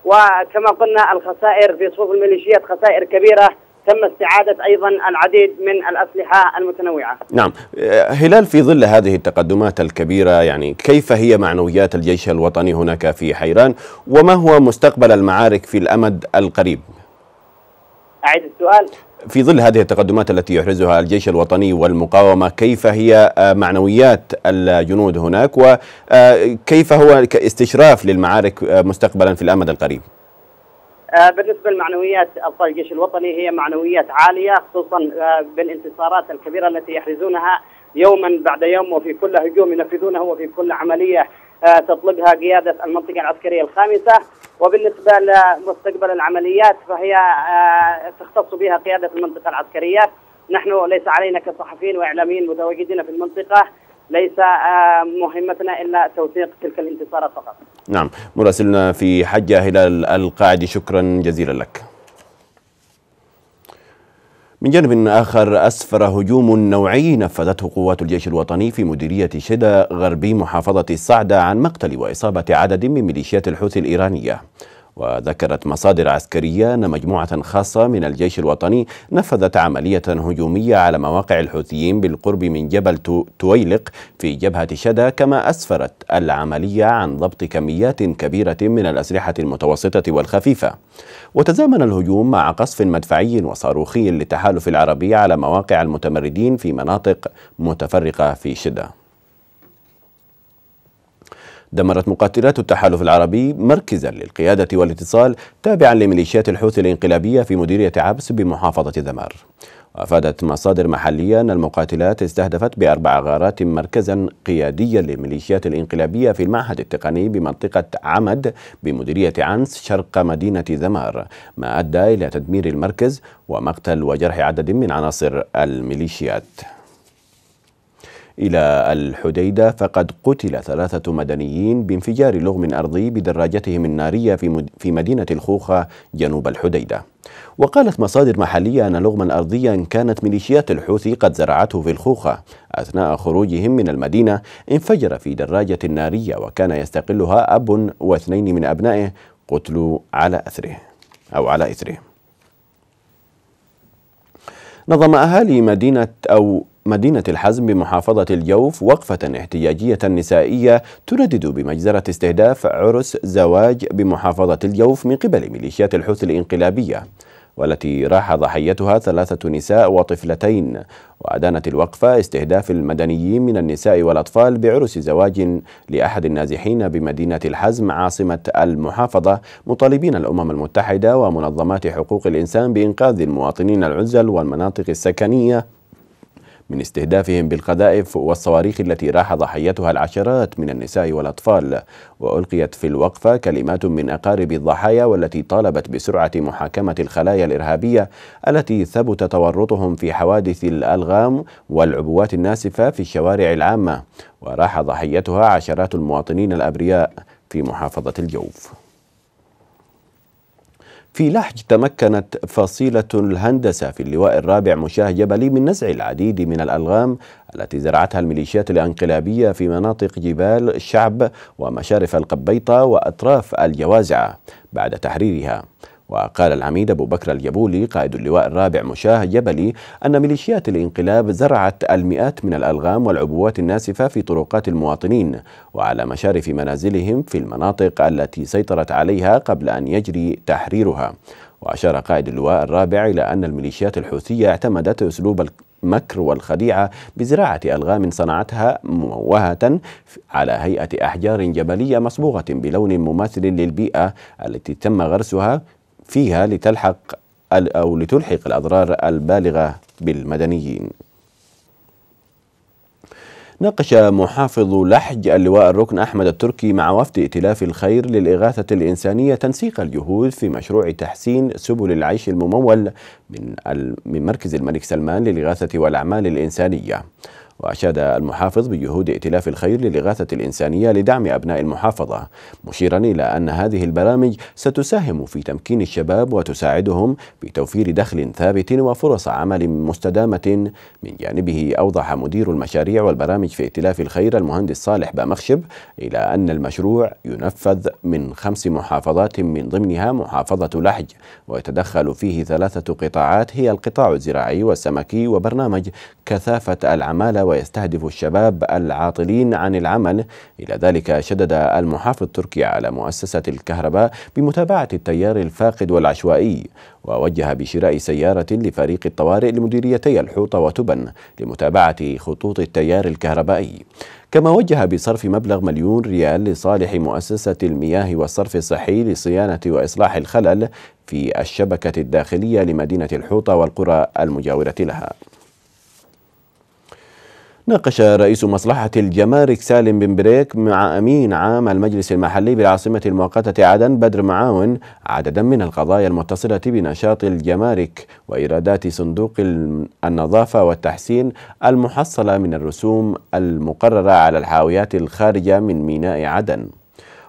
وكما قلنا الخسائر في صفوف الميليشيات خسائر كبيره تم استعادة أيضا العديد من الأسلحة
المتنوعة نعم آه، هلال في ظل هذه التقدمات الكبيرة يعني كيف هي معنويات الجيش الوطني هناك في حيران وما هو مستقبل المعارك في الأمد القريب أعيد السؤال في ظل هذه التقدمات التي يحرزها الجيش الوطني والمقاومة كيف هي آه، معنويات الجنود هناك وكيف آه، هو استشراف للمعارك مستقبلا في الأمد القريب
آه، بالنسبه لمعنويات ابطال الجيش الوطني هي معنويات عاليه خصوصا آه، بالانتصارات الكبيره التي يحرزونها يوما بعد يوم وفي كل هجوم ينفذونه وفي كل عمليه آه، تطلقها قياده المنطقه العسكريه الخامسه وبالنسبه لمستقبل العمليات فهي تختص بها قياده المنطقه العسكريه نحن ليس علينا كصحفيين واعلاميين متواجدين في المنطقه ليس آه، مهمتنا الا توثيق تلك
الانتصارات فقط.
نعم، مراسلنا في حجه هلال القاعدي شكرا جزيلا لك. من جانب آخر أسفر هجوم نوعي نفذته قوات الجيش الوطني في مديرية شدة غربي محافظة الصعدة عن مقتل وإصابة عدد من ميليشيات الحوثي الإيرانية وذكرت مصادر عسكرية أن مجموعة خاصة من الجيش الوطني نفذت عملية هجومية على مواقع الحوثيين بالقرب من جبل تويلق في جبهة شدة كما أسفرت العملية عن ضبط كميات كبيرة من الأسلحة المتوسطة والخفيفة وتزامن الهجوم مع قصف مدفعي وصاروخي للتحالف العربي على مواقع المتمردين في مناطق متفرقة في شدة دمرت مقاتلات التحالف العربي مركزا للقيادة والاتصال تابعا لميليشيات الحوثي الانقلابية في مديرية عبس بمحافظة ذمار وأفادت مصادر محلية أن المقاتلات استهدفت بأربع غارات مركزا قياديا للميليشيات الانقلابية في المعهد التقني بمنطقة عمد بمديرية عنس شرق مدينة ذمار ما أدى إلى تدمير المركز ومقتل وجرح عدد من عناصر الميليشيات إلى الحديدة فقد قتل ثلاثة مدنيين بانفجار لغم أرضي بدراجتهم النارية في مدينة الخوخة جنوب الحديدة وقالت مصادر محلية أن لغما أرضيا كانت ميليشيات الحوثي قد زرعته في الخوخة أثناء خروجهم من المدينة انفجر في دراجة نارية وكان يستقلها أب واثنين من أبنائه قتلوا على أثره أو على إثره نظم أهالي مدينة أو مدينة الحزم بمحافظة الجوف وقفة احتجاجية نسائية تردد بمجزرة استهداف عرس زواج بمحافظة الجوف من قبل ميليشيات الحوثي الانقلابية والتي راح ضحيتها ثلاثة نساء وطفلتين وأدانت الوقفة استهداف المدنيين من النساء والأطفال بعرس زواج لأحد النازحين بمدينة الحزم عاصمة المحافظة مطالبين الأمم المتحدة ومنظمات حقوق الإنسان بإنقاذ المواطنين العزل والمناطق السكنية من استهدافهم بالقذائف والصواريخ التي راح ضحيتها العشرات من النساء والأطفال وألقيت في الوقفة كلمات من أقارب الضحايا والتي طالبت بسرعة محاكمة الخلايا الإرهابية التي ثبت تورطهم في حوادث الألغام والعبوات الناسفة في الشوارع العامة وراح ضحيتها عشرات المواطنين الأبرياء في محافظة الجوف في لحج تمكنت فصيلة الهندسة في اللواء الرابع مشاه جبلي من نزع العديد من الألغام التي زرعتها الميليشيات الانقلابية في مناطق جبال الشعب ومشارف القبيطة وأطراف الجوازعة بعد تحريرها وقال العميد أبو بكر اليبولي قائد اللواء الرابع مشاه جبلي أن ميليشيات الانقلاب زرعت المئات من الألغام والعبوات الناسفة في طرقات المواطنين وعلى مشارف منازلهم في المناطق التي سيطرت عليها قبل أن يجري تحريرها وأشار قائد اللواء الرابع إلى أن الميليشيات الحوثية اعتمدت أسلوب المكر والخديعة بزراعة ألغام صنعتها موهة على هيئة أحجار جبلية مصبوغة بلون مماثل للبيئة التي تم غرسها فيها لتلحق أو لتلحق الأضرار البالغة بالمدنيين ناقش محافظ لحج اللواء الركن أحمد التركي مع وفد ائتلاف الخير للإغاثة الإنسانية تنسيق الجهود في مشروع تحسين سبل العيش الممول من, من مركز الملك سلمان للإغاثة والأعمال الإنسانية وأشاد المحافظ بجهود ائتلاف الخير للإغاثة الإنسانية لدعم أبناء المحافظة مشيرا إلى أن هذه البرامج ستساهم في تمكين الشباب وتساعدهم في توفير دخل ثابت وفرص عمل مستدامة من جانبه أوضح مدير المشاريع والبرامج في ائتلاف الخير المهندس صالح بامخشب إلى أن المشروع ينفذ من خمس محافظات من ضمنها محافظة لحج ويتدخل فيه ثلاثة قطاعات هي القطاع الزراعي والسمكي وبرنامج كثافة العمالة ويستهدف الشباب العاطلين عن العمل إلى ذلك شدد المحافظ التركي على مؤسسة الكهرباء بمتابعة التيار الفاقد والعشوائي ووجه بشراء سيارة لفريق الطوارئ لمديريتي الحوطة وتبن لمتابعة خطوط التيار الكهربائي كما وجه بصرف مبلغ مليون ريال لصالح مؤسسة المياه والصرف الصحي لصيانة وإصلاح الخلل في الشبكة الداخلية لمدينة الحوطة والقرى المجاورة لها ناقش رئيس مصلحة الجمارك سالم بن بريك مع أمين عام المجلس المحلي بالعاصمة المؤقتة عدن بدر معاون عددا من القضايا المتصلة بنشاط الجمارك وإيرادات صندوق النظافة والتحسين المحصلة من الرسوم المقررة على الحاويات الخارجة من ميناء عدن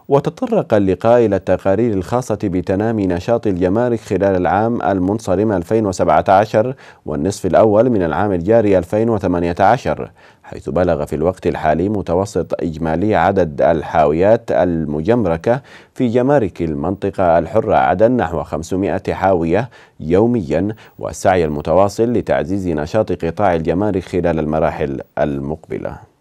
وتطرق اللقاء إلى التقارير الخاصة بتنامي نشاط الجمارك خلال العام المنصرم 2017 والنصف الأول من العام الجاري 2018 حيث بلغ في الوقت الحالي متوسط إجمالي عدد الحاويات المجمركة في جمارك المنطقة الحرة عدن نحو 500 حاوية يوميا والسعي المتواصل لتعزيز نشاط قطاع الجمارك خلال المراحل المقبله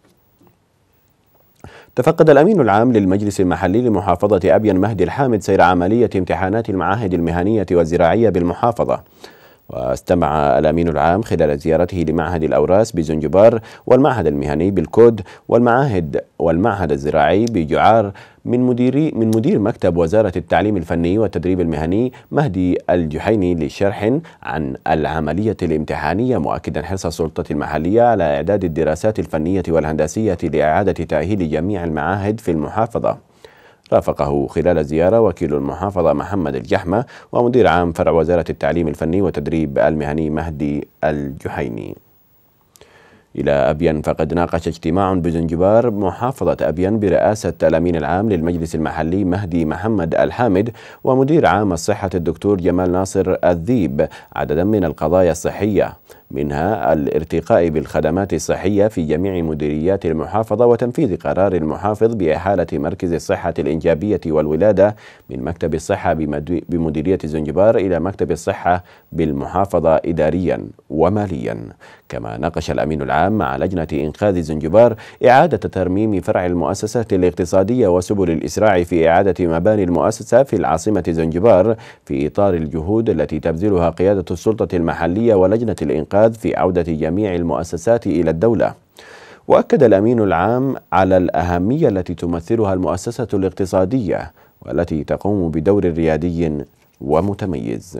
تفقد الأمين العام للمجلس المحلي لمحافظة أبين مهدي الحامد سير عملية امتحانات المعاهد المهنية والزراعية بالمحافظة واستمع الأمين العام خلال زيارته لمعهد الأوراس بزنجبار والمعهد المهني بالكود والمعاهد والمعهد الزراعي بجعار من مدير من مدير مكتب وزارة التعليم الفني والتدريب المهني مهدي الجحيني لشرح عن العملية الامتحانية مؤكدا حرص السلطة المحلية على إعداد الدراسات الفنية والهندسية لإعادة تأهيل جميع المعاهد في المحافظة رافقه خلال زيارة وكيل المحافظة محمد الجحمة ومدير عام فرع وزارة التعليم الفني والتدريب المهني مهدي الجحيني إلى أبين فقد ناقش اجتماع بزنجبار محافظة أبين برئاسة الأمين العام للمجلس المحلي مهدي محمد الحامد ومدير عام الصحة الدكتور جمال ناصر الذيب عددا من القضايا الصحية منها الارتقاء بالخدمات الصحية في جميع مديريات المحافظة وتنفيذ قرار المحافظ بإحالة مركز الصحة الإنجابية والولادة من مكتب الصحة بمديرية زنجبار إلى مكتب الصحة بالمحافظة إداريا وماليا كما ناقش الأمين العام مع لجنة إنقاذ زنجبار إعادة ترميم فرع المؤسسة الاقتصادية وسبل الإسراع في إعادة مباني المؤسسة في العاصمة زنجبار في إطار الجهود التي تبذلها قيادة السلطة المحلية ولجنة الإنقاذ الاتحاد في عودة جميع المؤسسات إلى الدولة وأكد الأمين العام على الأهمية التي تمثلها المؤسسة الاقتصادية والتي تقوم بدور ريادي ومتميز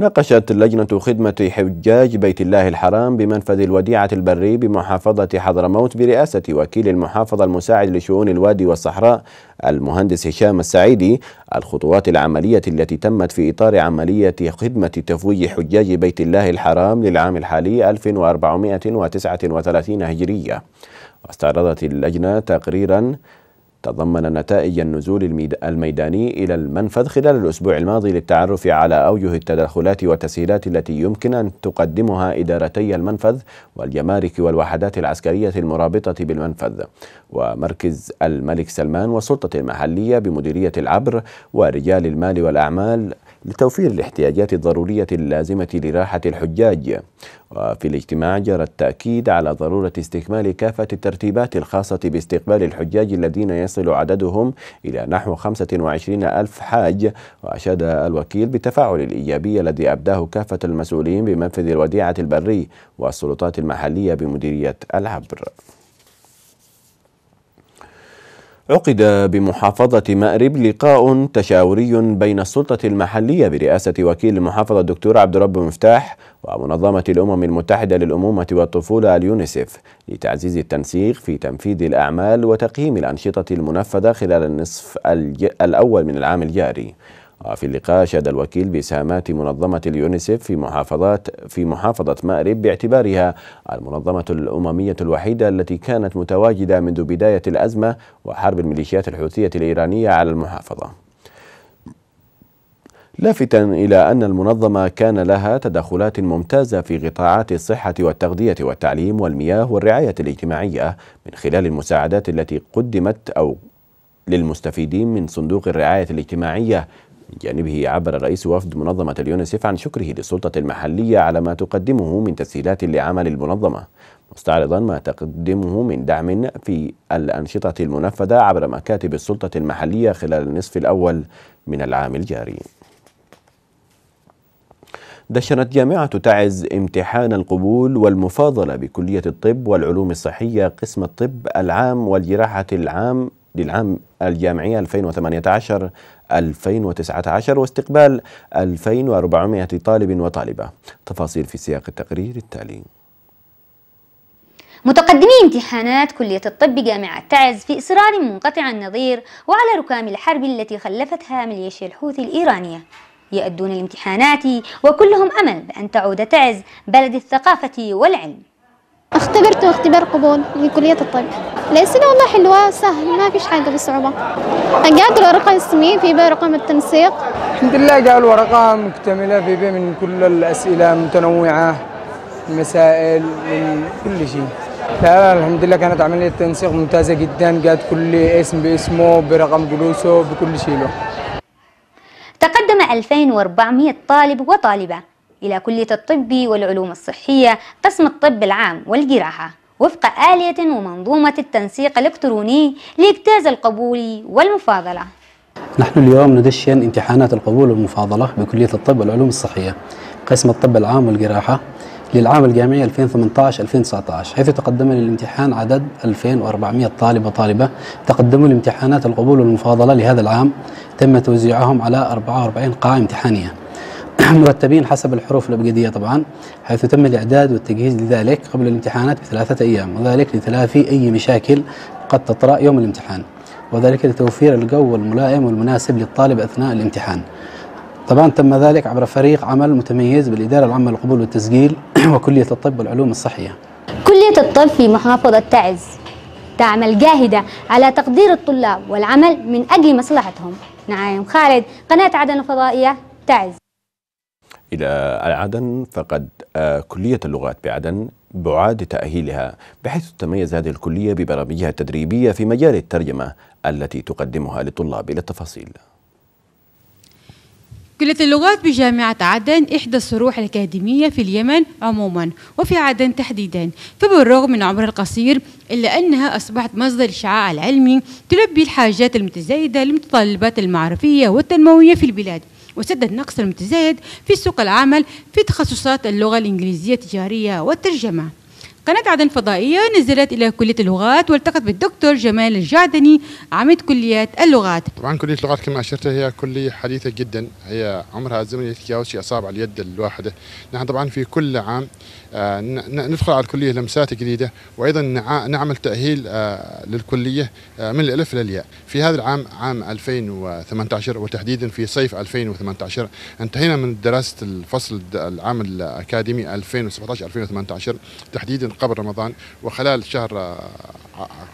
ناقشت لجنة خدمة حجاج بيت الله الحرام بمنفذ الوديعة البري بمحافظة حضرموت برئاسة وكيل المحافظة المساعد لشؤون الوادي والصحراء المهندس هشام السعيدي الخطوات العملية التي تمت في إطار عملية خدمة تفويج حجاج بيت الله الحرام للعام الحالي 1439 هجرية واستعرضت اللجنة تقريرا تضمن نتائج النزول الميداني إلى المنفذ خلال الأسبوع الماضي للتعرف على أوجه التدخلات والتسهيلات التي يمكن أن تقدمها إدارتي المنفذ والجمارك والوحدات العسكرية المرابطة بالمنفذ ومركز الملك سلمان والسلطة المحلية بمديرية العبر ورجال المال والأعمال لتوفير الاحتياجات الضرورية اللازمة لراحة الحجاج وفي الاجتماع جرى التأكيد على ضرورة استكمال كافة الترتيبات الخاصة باستقبال الحجاج الذين يصل عددهم إلى نحو 25 ألف حاج وأشاد الوكيل بالتفاعل الإيجابي الذي أبداه كافة المسؤولين بمنفذ الوديعة البري والسلطات المحلية بمديرية العبر عقد بمحافظة مأرب لقاء تشاوري بين السلطة المحلية برئاسة وكيل المحافظة الدكتور عبد الرب مفتاح ومنظمة الأمم المتحدة للأمومة والطفولة اليونيسف لتعزيز التنسيق في تنفيذ الأعمال وتقييم الأنشطة المنفذة خلال النصف الأول من العام الجاري وفي آه، اللقاء شاد الوكيل بإسهامات منظمة اليونيسف في محافظات في محافظة مأرب باعتبارها المنظمة الأممية الوحيدة التي كانت متواجدة منذ بداية الأزمة وحرب الميليشيات الحوثية الإيرانية على المحافظة. لافتا إلى أن المنظمة كان لها تدخلات ممتازة في قطاعات الصحة والتغذية والتعليم والمياه والرعاية الاجتماعية من خلال المساعدات التي قدمت أو للمستفيدين من صندوق الرعاية الاجتماعية من جانبه عبر رئيس وفد منظمة اليونسيف عن شكره للسلطة المحلية على ما تقدمه من تسهيلات لعمل المنظمة مستعرضا ما تقدمه من دعم في الأنشطة المنفذة عبر مكاتب السلطة المحلية خلال النصف الأول من العام الجاري دشنت جامعة تعز امتحان القبول والمفاضلة بكلية الطب والعلوم الصحية قسم الطب العام والجراحة العام للعام الجامعي 2018 2019 واستقبال 2400 طالب وطالبة تفاصيل في سياق التقرير التالي
متقدمي امتحانات كلية الطب جامعة تعز في إصرار منقطع النظير وعلى ركام الحرب التي خلفتها مليشيا الحوثي الإيرانية يؤدون الامتحانات وكلهم أمل بأن تعود تعز بلد الثقافة والعلم اختبرت اختبار قبول لكلية الطب الأسئلة والله حلوة سهل ما فيش حاجة بالصعوبة قاعد الورقة اسمي في بها رقم التنسيق الحمد لله
قاعد الورقة مكتملة في بها من كل الأسئلة متنوعة المسائل من كل شيء لا الحمد لله كانت عملية تنسيق ممتازة جدا قاعد كل اسم باسمه برقم جلوسه بكل شيء له
تقدم 2400 طالب وطالبة إلى كلية الطب والعلوم الصحية قسم الطب العام والجراحة وفق آلية ومنظومة التنسيق الإلكتروني لاجتاز القبول والمفاضلة
نحن اليوم ندشن امتحانات القبول والمفاضلة بكلية الطب والعلوم الصحية قسم الطب العام والجراحة للعام الجامعي 2018-2019 حيث تقدم للامتحان عدد 2400 طالب وطالبة تقدموا لامتحانات القبول والمفاضلة لهذا العام تم توزيعهم على 44 قاعة امتحانية مرتبين حسب الحروف الأبجدية طبعا حيث تم الإعداد والتجهيز لذلك قبل الامتحانات بثلاثة أيام وذلك لتلافي أي مشاكل قد تطرأ يوم الامتحان وذلك لتوفير الجو الملائم والمناسب للطالب أثناء الامتحان طبعا تم ذلك عبر فريق عمل متميز بالإدارة العامة للقبول والتسجيل [CLEARS THROAT] وكلية الطب والعلوم الصحية
كلية الطب في محافظة تعز تعمل جاهدة على تقدير الطلاب والعمل من أجل مصلحتهم نعيم خالد قناة عدن الفضائية تعز
إلى عدن فقد آه، كلية اللغات بعدن بعاد تأهيلها بحيث تميز هذه الكلية ببرامجها التدريبية في مجال الترجمة التي تقدمها للطلاب إلى التفاصيل
كلية اللغات بجامعة عدن إحدى الصروح الأكاديمية في اليمن عموما وفي عدن تحديدا فبالرغم من عمرها القصير إلا أنها أصبحت مصدر الشعاع العلمي تلبي الحاجات المتزايدة للمتطلبات المعرفية والتنموية في البلاد وسد النقص المتزايد في سوق العمل في تخصصات اللغة الإنجليزية التجارية والترجمة قناة عدن فضائية نزلت إلى كلية اللغات والتقت بالدكتور جمال الجعدني عميد كلية اللغات
طبعا كلية اللغات كما أشرت هي كلية حديثة جدا هي عمرها الزمني يتجاوز أصابع اليد الواحدة نحن طبعا في كل عام آه، ندخل على الكليه لمسات جديده وايضا نعمل تاهيل آه، للكليه آه، من الالف الى الياء في هذا العام عام 2018 وتحديدا في صيف 2018 انتهينا من دراسه الفصل العام الاكاديمي 2017 2018 تحديدا قبل رمضان وخلال شهر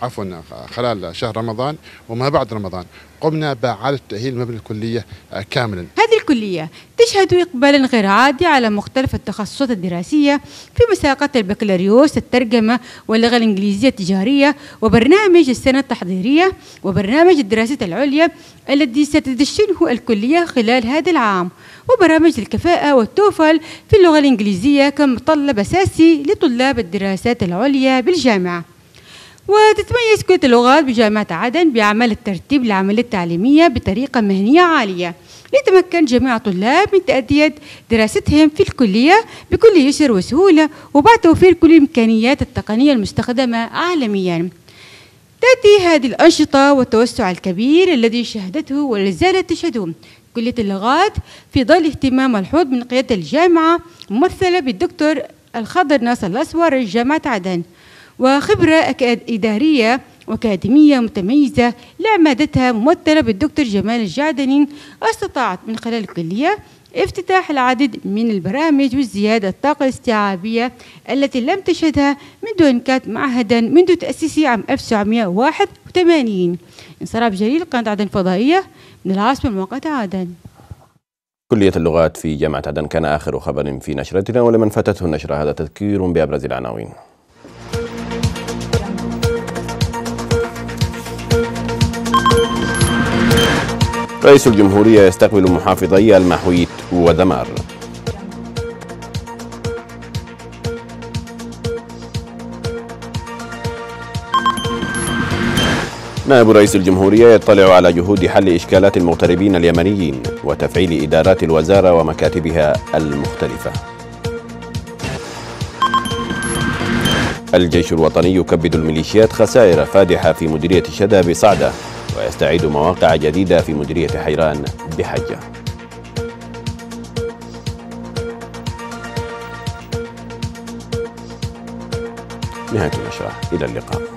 عفوا خلال شهر رمضان وما بعد رمضان قمنا بإعادة تأهيل مبنى الكلية آه، كاملا
هذه الكلية تشهد إقبالا غير عادي على مختلف التخصصات الدراسية في مساقات البكالوريوس الترجمة واللغة الإنجليزية التجارية وبرنامج السنة التحضيرية وبرنامج الدراسات العليا الذي ستدشنه الكلية خلال هذا العام وبرامج الكفاءة والتوفل في اللغة الإنجليزية كمتطلب أساسي لطلاب الدراسات العليا بالجامعة وتتميز كلية اللغات بجامعة عدن بعمل الترتيب للعملية التعليمية بطريقة مهنية عالية لتمكن جميع الطلاب من تأدية دراستهم في الكلية بكل يسر وسهولة وبعد توفير كل الإمكانيات التقنية المستخدمة عالمياً تأتي هذه الأنشطة والتوسع الكبير الذي شهدته ولا تشهده كلية اللغات في ظل اهتمام ملحوظ من قيادة الجامعة ممثلة بالدكتور الخضر ناصر الأسور جامعة عدن وخبرة إدارية وأكاديمية متميزة لعمادتها ممثلة بالدكتور جمال الجعدني استطاعت من خلال الكلية افتتاح العديد من البرامج وازدياد الطاقة الاستيعابية التي لم تشهدها منذ أن كانت معهدا منذ تأسيسه عام 1981 انصراب جليل قناة عدن الفضائية من العاصمة المؤقتة عدن
كلية اللغات في جامعة عدن كان آخر خبر في نشرتنا ولمن فاتته النشرة هذا تذكير بأبرز العناوين رئيس الجمهورية يستقبل محافظي المحويت ودمار نائب رئيس الجمهورية يطلع على جهود حل إشكالات المغتربين اليمنيين وتفعيل إدارات الوزارة ومكاتبها المختلفة الجيش الوطني يكبد الميليشيات خسائر فادحة في مديرية الشدة بصعدة ويستعيد مواقع جديدة في مديرية حيران بحجة نهاية النشرة إلى اللقاء